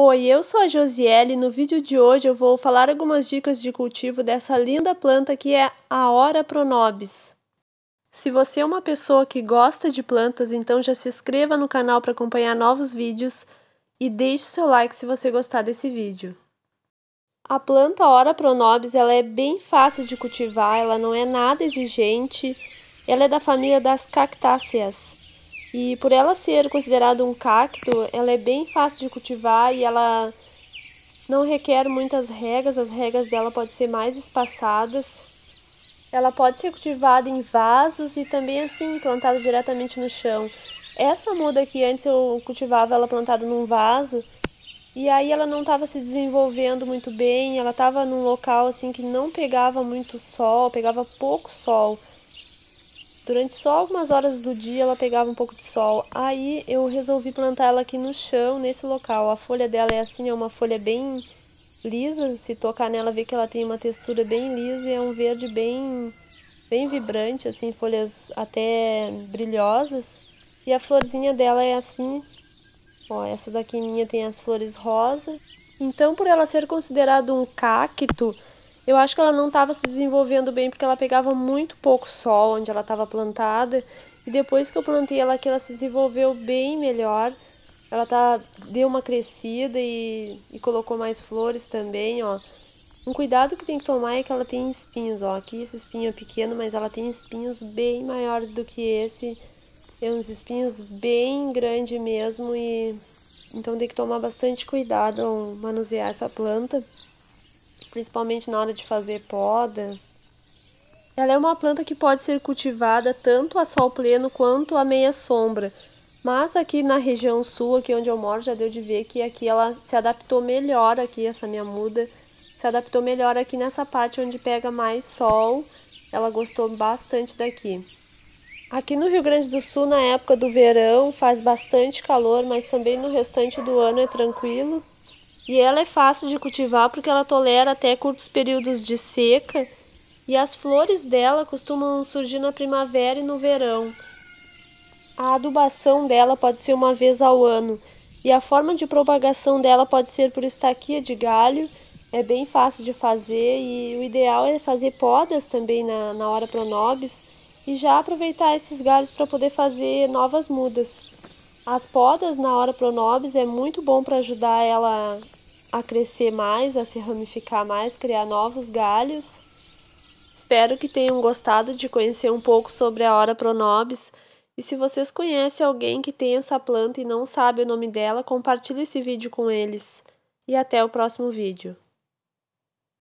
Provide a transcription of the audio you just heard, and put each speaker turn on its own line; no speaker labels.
Oi, eu sou a Josiele e no vídeo de hoje eu vou falar algumas dicas de cultivo dessa linda planta que é a Hora Pronobis. Se você é uma pessoa que gosta de plantas, então já se inscreva no canal para acompanhar novos vídeos e deixe seu like se você gostar desse vídeo. A planta Hora Pronobis ela é bem fácil de cultivar, ela não é nada exigente, ela é da família das cactáceas. E por ela ser considerada um cacto, ela é bem fácil de cultivar e ela não requer muitas regas, as regas dela podem ser mais espaçadas. Ela pode ser cultivada em vasos e também assim plantada diretamente no chão. Essa muda aqui antes eu cultivava ela plantada num vaso e aí ela não estava se desenvolvendo muito bem, ela estava num local assim que não pegava muito sol, pegava pouco sol. Durante só algumas horas do dia ela pegava um pouco de sol. Aí eu resolvi plantar ela aqui no chão, nesse local. A folha dela é assim, é uma folha bem lisa. Se tocar nela, vê que ela tem uma textura bem lisa e é um verde bem bem vibrante, assim, folhas até brilhosas. E a florzinha dela é assim. Ó, essa daqui minha tem as flores rosa. Então, por ela ser considerada um cacto, eu acho que ela não estava se desenvolvendo bem porque ela pegava muito pouco sol onde ela estava plantada. E depois que eu plantei ela aqui, ela se desenvolveu bem melhor. Ela tá deu uma crescida e, e colocou mais flores também, ó. Um cuidado que tem que tomar é que ela tem espinhos, ó. Aqui esse espinho é pequeno, mas ela tem espinhos bem maiores do que esse. É uns espinhos bem grande mesmo e então tem que tomar bastante cuidado ao manusear essa planta principalmente na hora de fazer poda. Ela é uma planta que pode ser cultivada tanto a sol pleno quanto a meia sombra. Mas aqui na região sul, aqui onde eu moro, já deu de ver que aqui ela se adaptou melhor aqui, essa minha muda se adaptou melhor aqui nessa parte onde pega mais sol. Ela gostou bastante daqui. Aqui no Rio Grande do Sul, na época do verão, faz bastante calor, mas também no restante do ano é tranquilo. E ela é fácil de cultivar porque ela tolera até curtos períodos de seca e as flores dela costumam surgir na primavera e no verão. A adubação dela pode ser uma vez ao ano e a forma de propagação dela pode ser por estaquia de galho, é bem fácil de fazer e o ideal é fazer podas também na, na hora pronobis e já aproveitar esses galhos para poder fazer novas mudas. As podas na hora pronobis é muito bom para ajudar ela a crescer mais, a se ramificar mais, criar novos galhos. Espero que tenham gostado de conhecer um pouco sobre a Hora Pronobis. E se vocês conhecem alguém que tem essa planta e não sabe o nome dela, compartilhe esse vídeo com eles. E até o próximo vídeo.